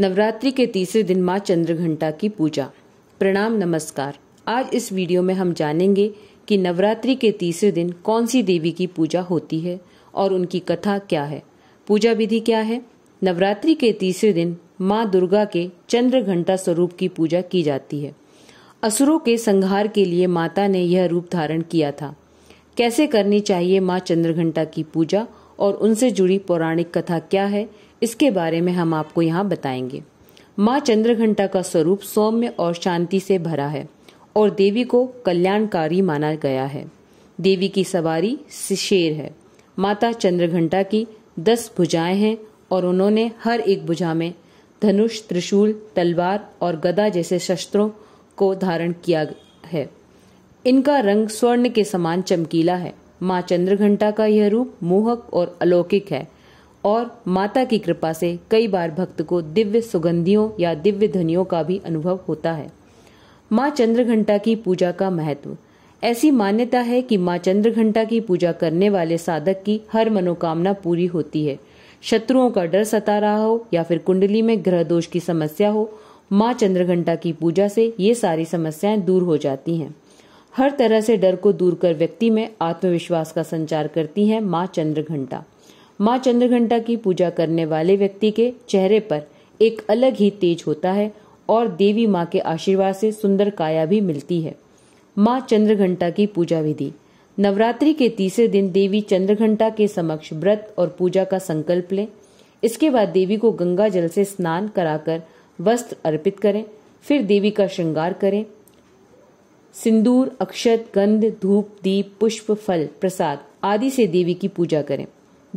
नवरात्रि के तीसरे दिन माँ चंद्रघंटा की पूजा प्रणाम नमस्कार आज इस वीडियो में हम जानेंगे कि नवरात्रि के तीसरे दिन कौन सी देवी की पूजा होती है और उनकी कथा क्या है पूजा विधि क्या है नवरात्रि के तीसरे दिन माँ दुर्गा के चंद्रघंटा स्वरूप की पूजा की जाती है असुरों के संहार के लिए माता ने यह रूप धारण किया था कैसे करनी चाहिए माँ चंद्रघंटा की पूजा और उनसे जुड़ी पौराणिक कथा क्या है इसके बारे में हम आपको यहाँ बताएंगे माँ चंद्रघंटा का स्वरूप सौम्य और शांति से भरा है और देवी को कल्याणकारी माना गया है देवी की सवारी शेर है माता चंद्रघंटा की दस भुजाएं हैं और उन्होंने हर एक भुजा में धनुष त्रिशूल तलवार और गदा जैसे शस्त्रों को धारण किया है इनका रंग स्वर्ण के समान चमकीला है माँ चंद्रघंटा का यह रूप मोहक और अलौकिक है और माता की कृपा से कई बार भक्त को दिव्य सुगंधियों या दिव्य ध्वनियों का भी अनुभव होता है माँ चंद्रघंटा की पूजा का महत्व ऐसी मान्यता है कि माँ चंद्रघंटा की पूजा करने वाले साधक की हर मनोकामना पूरी होती है शत्रुओं का डर सता रहा हो या फिर कुंडली में ग्रह दोष की समस्या हो माँ चंद्रघंटा की पूजा से ये सारी समस्याएं दूर हो जाती हैं हर तरह से डर को दूर कर व्यक्ति में आत्मविश्वास का संचार करती है माँ चंद्रघंटा माँ चंद्रघंटा की पूजा करने वाले व्यक्ति के चेहरे पर एक अलग ही तेज होता है और देवी माँ के आशीर्वाद से सुंदर काया भी मिलती है माँ चंद्रघंटा की पूजा विधि नवरात्रि के तीसरे दिन देवी चंद्रघंटा के समक्ष व्रत और पूजा का संकल्प लें इसके बाद देवी को गंगा जल से स्नान कराकर वस्त्र अर्पित करें फिर देवी का श्रृंगार करें सिंदूर अक्षत गंध धूप दीप पुष्प फल प्रसाद आदि से देवी की पूजा करें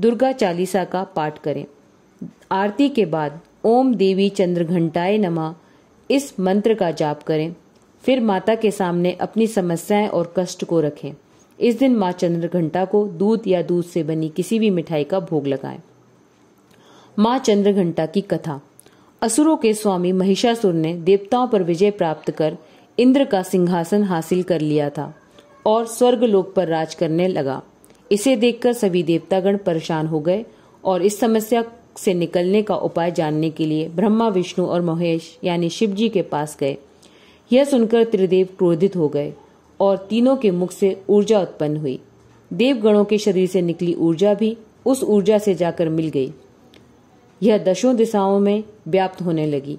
दुर्गा चालीसा का पाठ करें आरती के बाद ओम देवी चंद्र घंटाए नमा इस मंत्र का जाप करें फिर माता के सामने अपनी समस्याएं और कष्ट को रखें इस दिन माँ चंद्र घंटा को दूध या दूध से बनी किसी भी मिठाई का भोग लगाएं माँ चंद्र घंटा की कथा असुरों के स्वामी महिषासुर ने देवताओं पर विजय प्राप्त कर इंद्र का सिंहासन हासिल कर लिया था और स्वर्ग लोक पर राज करने लगा इसे देखकर सभी देवतागण परेशान हो गए और इस समस्या से निकलने का उपाय जानने के लिए ब्रह्मा विष्णु और महेश यानी शिव जी के पास गए यह सुनकर त्रिदेव क्रोधित हो गए और तीनों के मुख से ऊर्जा उत्पन्न हुई देवगणों के शरीर से निकली ऊर्जा भी उस ऊर्जा से जाकर मिल गई यह दशों दिशाओं में व्याप्त होने लगी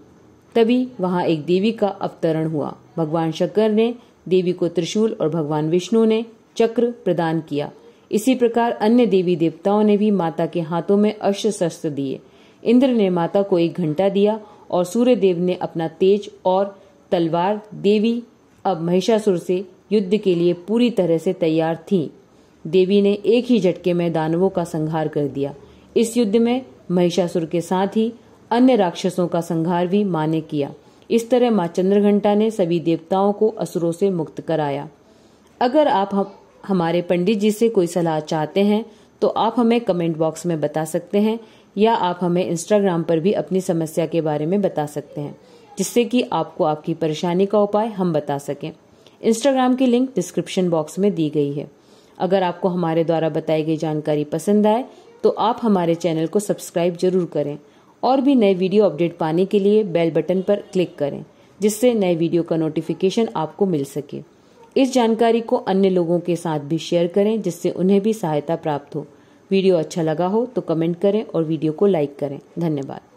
तभी वहां एक देवी का अवतरण हुआ भगवान शंकर ने देवी को त्रिशूल और भगवान विष्णु ने चक्र प्रदान किया इसी प्रकार अन्य देवी देवताओं ने भी माता के हाथों में अस्त्र शस्त्र दिए इंद्र ने माता को एक घंटा दिया और सूर्य देव ने अपना तेज और तलवार देवी अब महिषासुर से युद्ध के लिए पूरी तरह से तैयार थी देवी ने एक ही झटके में दानवों का संहार कर दिया इस युद्ध में महिषासुर के साथ ही अन्य राक्षसों का संहार भी माने ने किया इस तरह माँ चंद्रघंटा ने सभी देवताओं को असुरों से मुक्त कराया अगर आप हमारे पंडित जी से कोई सलाह चाहते हैं तो आप हमें कमेंट बॉक्स में बता सकते हैं या आप हमें इंस्टाग्राम पर भी अपनी समस्या के बारे में बता सकते हैं जिससे कि आपको आपकी परेशानी का उपाय हम बता सकें इंस्टाग्राम की लिंक डिस्क्रिप्शन बॉक्स में दी गई है अगर आपको हमारे द्वारा बताई गई जानकारी पसंद आए तो आप हमारे चैनल को सब्सक्राइब जरूर करें और भी नए वीडियो अपडेट पाने के लिए बेल बटन पर क्लिक करें जिससे नए वीडियो का नोटिफिकेशन आपको मिल सके इस जानकारी को अन्य लोगों के साथ भी शेयर करें जिससे उन्हें भी सहायता प्राप्त हो वीडियो अच्छा लगा हो तो कमेंट करें और वीडियो को लाइक करें धन्यवाद